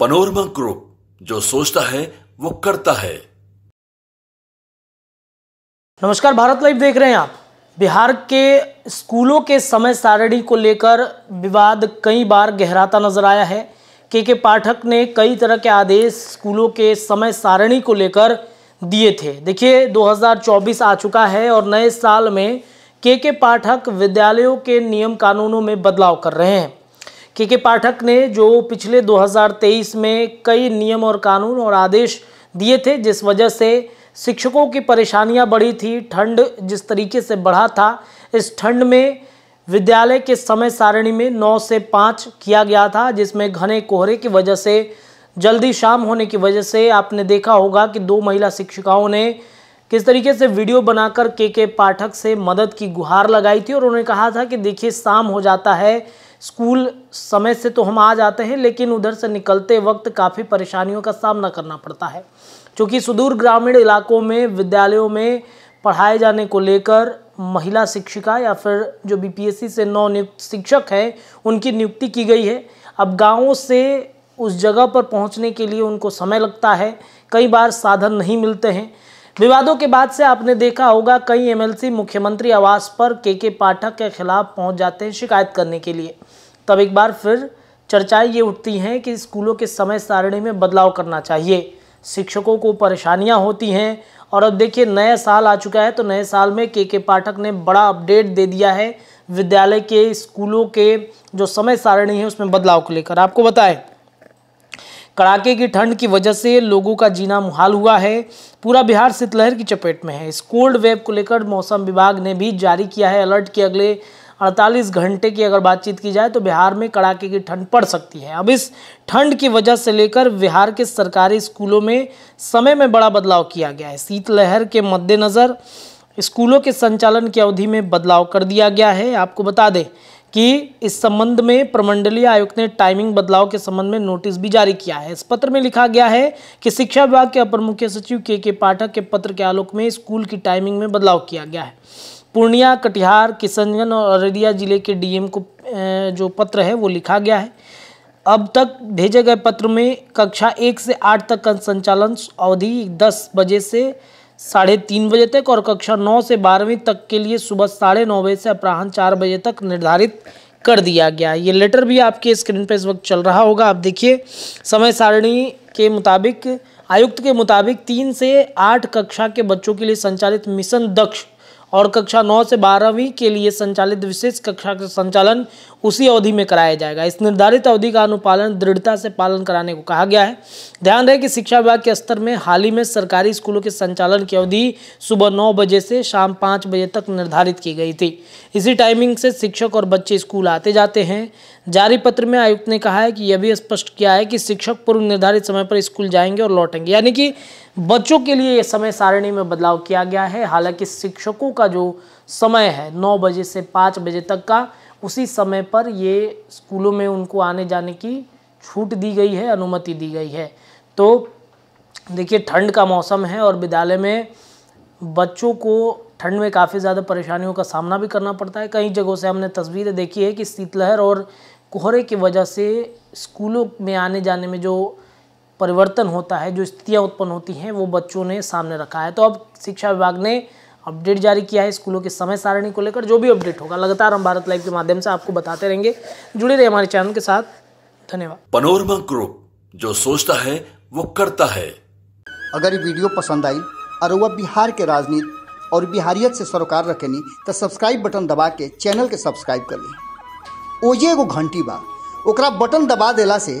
panorama group जो सोचता है वो करता है नमस्कार भारत लाइव देख रहे हैं आप बिहार के स्कूलों के समय सारणी को लेकर विवाद कई बार गहराता नजर आया है के के पाठक ने कई तरह के आदेश स्कूलों के समय सारणी को लेकर दिए थे देखिए 2024 आ चुका है और नए साल में के के पाठक विद्यालयों के नियम कानूनों में बदलाव कर रहे हैं के के पाठक ने जो पिछले 2023 में कई नियम और कानून और आदेश दिए थे जिस वजह से शिक्षकों की परेशानियां बढ़ी थी ठंड जिस तरीके से बढ़ा था इस ठंड में विद्यालय के समय सारणी में 9 से 5 किया गया था जिसमें घने कोहरे की वजह से जल्दी शाम होने की वजह से आपने देखा होगा कि दो महिला शिक्षिकाओं ने किस तरीके से वीडियो बनाकर के के पाठक से मदद की गुहार लगाई थी और उन्होंने कहा था कि देखिए शाम हो जाता है स्कूल समय से तो हम आ जाते हैं लेकिन उधर से निकलते वक्त काफ़ी परेशानियों का सामना करना पड़ता है क्योंकि सुदूर ग्रामीण इलाकों में विद्यालयों में पढ़ाए जाने को लेकर महिला शिक्षिका या फिर जो बीपीएससी से नवनियुक्त शिक्षक हैं उनकी नियुक्ति की गई है अब गाँवों से उस जगह पर पहुँचने के लिए उनको समय लगता है कई बार साधन नहीं मिलते हैं विवादों के बाद से आपने देखा होगा कई एमएलसी मुख्यमंत्री आवास पर के के पाठक के खिलाफ पहुंच जाते हैं शिकायत करने के लिए तब एक बार फिर चर्चाएं ये उठती हैं कि स्कूलों के समय सारणी में बदलाव करना चाहिए शिक्षकों को परेशानियां होती हैं और अब देखिए नया साल आ चुका है तो नए साल में के के पाठक ने बड़ा अपडेट दे दिया है विद्यालय के स्कूलों के जो समय सारणी है उसमें बदलाव को लेकर आपको बताएं कड़ाके की ठंड की वजह से लोगों का जीना मुहाल हुआ है पूरा बिहार शीतलहर की चपेट में है इस कोल्ड वेव को लेकर मौसम विभाग ने भी जारी किया है अलर्ट कि अगले 48 घंटे की अगर बातचीत की जाए तो बिहार में कड़ाके की ठंड पड़ सकती है अब इस ठंड की वजह से लेकर बिहार के सरकारी स्कूलों में समय में बड़ा बदलाव किया गया है शीतलहर के मद्देनज़र स्कूलों के संचालन की अवधि में बदलाव कर दिया गया है आपको बता दें कि इस संबंध में प्रमंडलीय आयुक्त ने टाइमिंग बदलाव के संबंध में नोटिस भी जारी किया है इस पत्र में लिखा गया है कि शिक्षा विभाग के अपर मुख्य सचिव के के पाठक के पत्र के आलोक में स्कूल की टाइमिंग में बदलाव किया गया है पूर्णिया कटिहार किशनगंज और अररिया जिले के डीएम को जो पत्र है वो लिखा गया है अब तक भेजे गए पत्र में कक्षा एक से आठ तक का संचालन अवधि दस बजे से साढ़े तीन बजे तक और कक्षा नौ से बारहवीं तक के लिए सुबह साढ़े नौ बजे से अपराहन चार बजे तक निर्धारित कर दिया गया ये लेटर भी आपके स्क्रीन पर इस वक्त चल रहा होगा आप देखिए समय सारणी के मुताबिक आयुक्त के मुताबिक तीन से आठ कक्षा के बच्चों के लिए संचालित मिशन दक्ष और कक्षा नौ से बारहवीं के लिए संचालित विशेष कक्षा का संचालन उसी अवधि में कराया जाएगा इस निर्धारित अवधि का अनुपालन दृढ़ता से पालन कराने को कहा गया है ध्यान रहे कि शिक्षा विभाग के स्तर में हाल ही में सरकारी स्कूलों के संचालन की अवधि सुबह नौ बजे से शाम पाँच बजे तक निर्धारित की गई थी इसी टाइमिंग से शिक्षक और बच्चे स्कूल आते जाते हैं जारी पत्र में आयुक्त ने कहा है कि यह भी स्पष्ट किया है कि शिक्षक पूर्व निर्धारित समय पर स्कूल जाएंगे और लौटेंगे यानी कि बच्चों के लिए समय सारणी में बदलाव किया गया है हालांकि शिक्षकों का जो समय है नौ बजे से पाँच बजे तक का उसी समय पर ये स्कूलों में उनको आने जाने की छूट दी गई है अनुमति दी गई है तो देखिए ठंड का मौसम है और विद्यालय में बच्चों को ठंड में काफ़ी ज़्यादा परेशानियों का सामना भी करना पड़ता है कई जगहों से हमने तस्वीरें देखी है कि शीतलहर और कोहरे की वजह से स्कूलों में आने जाने में जो परिवर्तन होता है जो स्थितियाँ उत्पन्न होती हैं वो बच्चों ने सामने रखा है तो अब शिक्षा विभाग ने अपडेट जारी किया है स्कूलों की समय सारणी को लेकर जो भी अपडेट होगा लगातार हम भारत लाइव के माध्यम से आपको बताते रहेंगे जुड़े रहे हमारे चैनल के साथ धन्यवाद पनोरमा ग्रुप जो सोचता है वो करता है अगर ये वीडियो पसंद आई और वह बिहार के राजनीति और बिहारियत से सरोकार रखे नहीं तो सब्सक्राइब बटन दबा के चैनल के सब्सक्राइब कर ली ओजे एगो घंटी बा ओकरा बटन दबा देला से